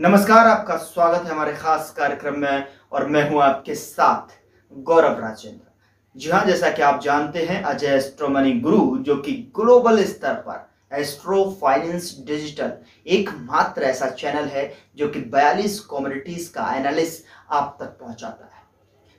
नमस्कार आपका स्वागत है हमारे खास कार्यक्रम में और मैं हूं आपके साथ गौरव राजेंद्र जी हाँ जैसा कि आप जानते हैं अजय एस्ट्रोमनी गुरु जो कि ग्लोबल स्तर पर एस्ट्रो फाइनेंस डिजिटल एकमात्र ऐसा चैनल है जो कि 42 कॉम्युनिटीज का एनालिस आप तक पहुंचाता है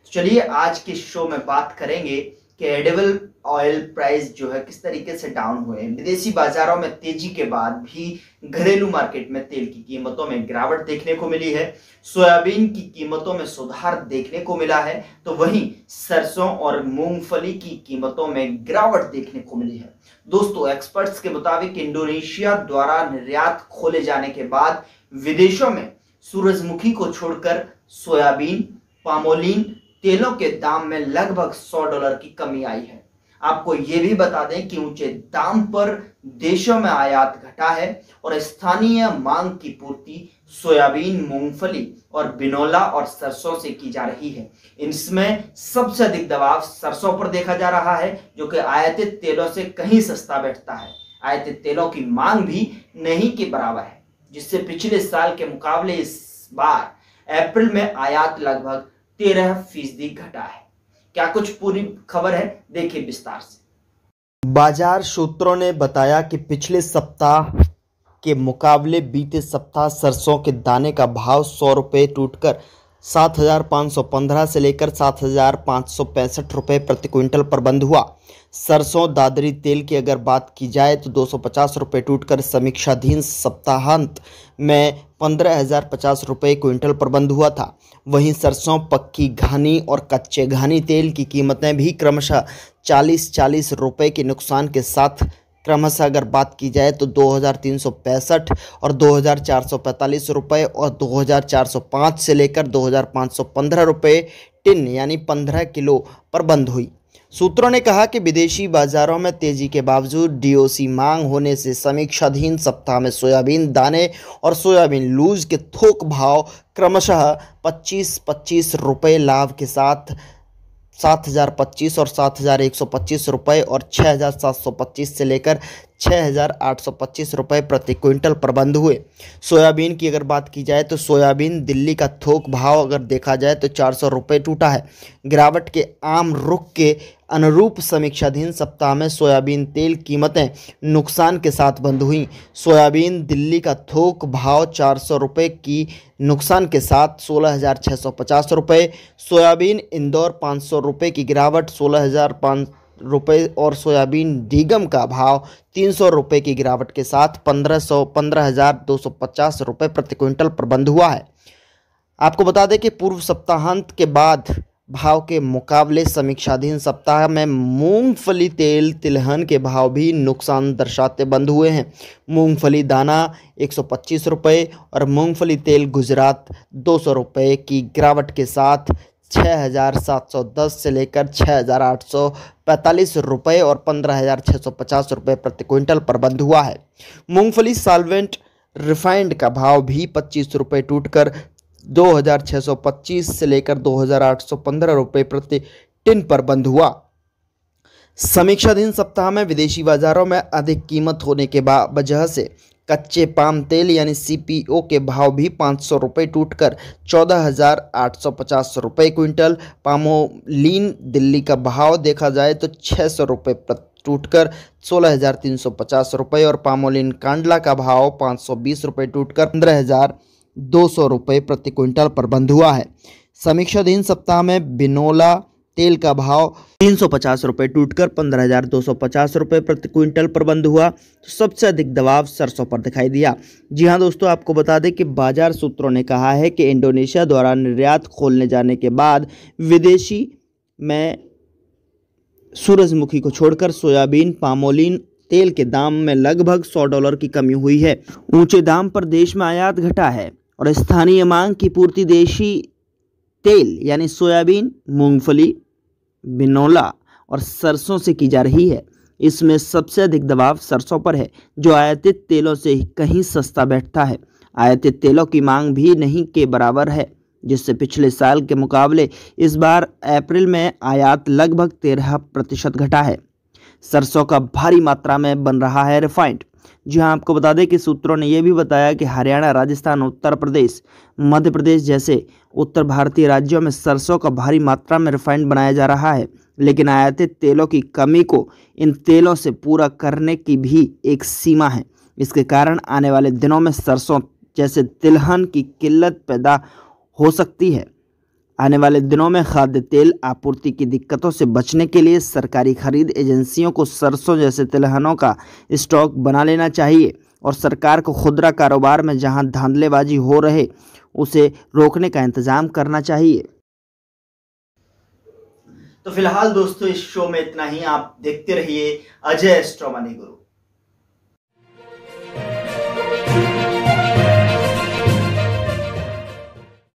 तो चलिए आज के शो में बात करेंगे कैडेबल ऑयल प्राइस जो है किस तरीके से डाउन हुए विदेशी बाजारों में तेजी के बाद भी घरेलू मार्केट में तेल की कीमतों में गिरावट देखने को मिली है सोयाबीन की कीमतों में सुधार देखने को मिला है तो वहीं सरसों और मूंगफली की कीमतों में गिरावट देखने को मिली है दोस्तों एक्सपर्ट्स के मुताबिक इंडोनेशिया द्वारा निर्यात खोले जाने के बाद विदेशों में सूरजमुखी को छोड़कर सोयाबीन पामोलिन तेलों के दाम में लगभग 100 डॉलर की कमी आई है आपको यह भी बता दें कि ऊंचे दाम पर देशों में आयात घटा है और स्थानीय मांग की पूर्ति सोयाबीन मूंगफली और बिनोला और सरसों से की जा रही है इसमें सबसे अधिक दबाव सरसों पर देखा जा रहा है जो कि आयातित तेलों से कहीं सस्ता बैठता है आयातित तेलों की मांग भी नहीं के बराबर है जिससे पिछले साल के मुकाबले इस बार अप्रैल में आयात लगभग तेरह फीसदी घटा है क्या कुछ पूरी खबर है देखिए विस्तार से बाजार सूत्रों ने बताया कि पिछले सप्ताह के मुकाबले बीते सप्ताह सरसों के दाने का भाव सौ रुपये टूटकर सात हज़ार पाँच सौ पंद्रह से लेकर सात हज़ार पाँच सौ पैंसठ रुपये प्रति क्विंटल पर बंद हुआ सरसों दादरी तेल की अगर बात की जाए तो दो सौ पचास रुपये टूटकर समीक्षाधीन सप्ताहांत में पंद्रह हज़ार पचास रुपये क्विंटल पर बंद हुआ था वहीं सरसों पक्की घानी और कच्चे घानी तेल की कीमतें भी क्रमशः चालीस चालीस रुपये के नुकसान के साथ क्रमशः अगर बात की जाए तो दो और दो रुपए और 2405 से लेकर 2515 रुपए टिन यानी 15 किलो पर बंद हुई सूत्रों ने कहा कि विदेशी बाजारों में तेजी के बावजूद डीओसी मांग होने से समीक्षाधीन सप्ताह में सोयाबीन दाने और सोयाबीन लूज के थोक भाव क्रमशः 25-25 रुपए लाभ के साथ सात हज़ार पच्चीस और सात हज़ार एक सौ पच्चीस रुपये और छः हज़ार सात सौ पच्चीस से लेकर छः हज़ार आठ सौ पच्चीस रुपये प्रति क्विंटल प्रबंध हुए सोयाबीन की अगर बात की जाए तो सोयाबीन दिल्ली का थोक भाव अगर देखा जाए तो चार सौ रुपये टूटा है गिरावट के आम रुख के अनुरूप समीक्षाधीन सप्ताह में सोयाबीन तेल कीमतें नुकसान के साथ बंद हुईं सोयाबीन दिल्ली का थोक भाव चार सौ रुपये की नुकसान के साथ सोलह हज़ार छः सौ पचास रुपये सोयाबीन इंदौर पाँच सौ रुपये की गिरावट सोलह हज़ार पाँच रुपये और सोयाबीन डीगम का भाव तीन सौ रुपये की गिरावट के साथ पंद्रह सौ पंद्रह हज़ार दो सौ पचास रुपये प्रति क्विंटल पर बंद हुआ है आपको बता दें कि पूर्व सप्ताहांत के बाद भाव के मुकाबले समीक्षाधीन सप्ताह में मूंगफली तेल तिलहन के भाव भी नुकसान दर्शाते बंद हुए हैं मूंगफली दाना एक सौ और मूंगफली तेल गुजरात दो सौ की गिरावट के साथ 6,710 से लेकर 6,845 रुपए और 15,650 रुपए प्रति क्विंटल पर बंद हुआ है मूंगफली साल्वेंट रिफाइंड का भाव भी पच्चीस रुपये टूट कर 2625 से लेकर 2815 रुपए प्रति टिन पर बंद हुआ समीक्षा दिन सप्ताह में विदेशी बाजारों में अधिक कीमत होने के वजह से कच्चे पाम तेल यानी सीपीओ के भाव भी 500 सौ रुपये टूट कर चौदह हज़ार आठ सौ पचास रुपये क्विंटल पामोलिन दिल्ली का भाव देखा जाए तो 600 सौ रुपये टूटकर सोलह हज़ार तीन सौ पचास रुपये और पामोलिन कांडला का भाव 520 सौ बीस रुपये टूटकर पंद्रह हज़ार दो सौ रुपये प्रति क्विंटल पर बंद हुआ है समीक्षा दिन सप्ताह में बिनोला तेल का भाव तीन सौ पचास रुपये टूटकर पंद्रह हजार दो सौ पचास रुपये प्रति क्विंटल पर बंद हुआ तो सबसे अधिक दबाव सरसों पर दिखाई दिया जी हाँ दोस्तों आपको बता दें कि बाजार सूत्रों ने कहा है कि इंडोनेशिया द्वारा निर्यात खोलने जाने के बाद विदेशी में सूरजमुखी को छोड़कर सोयाबीन पामोलिन तेल के दाम में लगभग सौ डॉलर की कमी हुई है ऊंचे दाम पर देश में आयात घटा है और स्थानीय मांग की पूर्ति देशी तेल यानी सोयाबीन मूंगफली बिनोला और सरसों से की जा रही है इसमें सबसे अधिक दबाव सरसों पर है जो आयातित तेलों से कहीं सस्ता बैठता है आयातित तेलों की मांग भी नहीं के बराबर है जिससे पिछले साल के मुकाबले इस बार अप्रैल में आयात लगभग तेरह प्रतिशत घटा है सरसों का भारी मात्रा में बन रहा है रिफाइंड जी हाँ आपको बता दें कि सूत्रों ने यह भी बताया कि हरियाणा राजस्थान उत्तर प्रदेश मध्य प्रदेश जैसे उत्तर भारतीय राज्यों में सरसों का भारी मात्रा में रिफाइंड बनाया जा रहा है लेकिन आयातित तेलों की कमी को इन तेलों से पूरा करने की भी एक सीमा है इसके कारण आने वाले दिनों में सरसों जैसे तिलहन की किल्लत पैदा हो सकती है आने वाले दिनों में खाद्य तेल आपूर्ति की दिक्कतों से बचने के लिए सरकारी खरीद एजेंसियों को सरसों जैसे तिलहनों का स्टॉक बना लेना चाहिए और सरकार को खुदरा कारोबार में जहां धांधलेबाजी हो रहे उसे रोकने का इंतज़ाम करना चाहिए तो फिलहाल दोस्तों इस शो में इतना ही आप देखते रहिए अजय एस्ट्रोमनी गुरु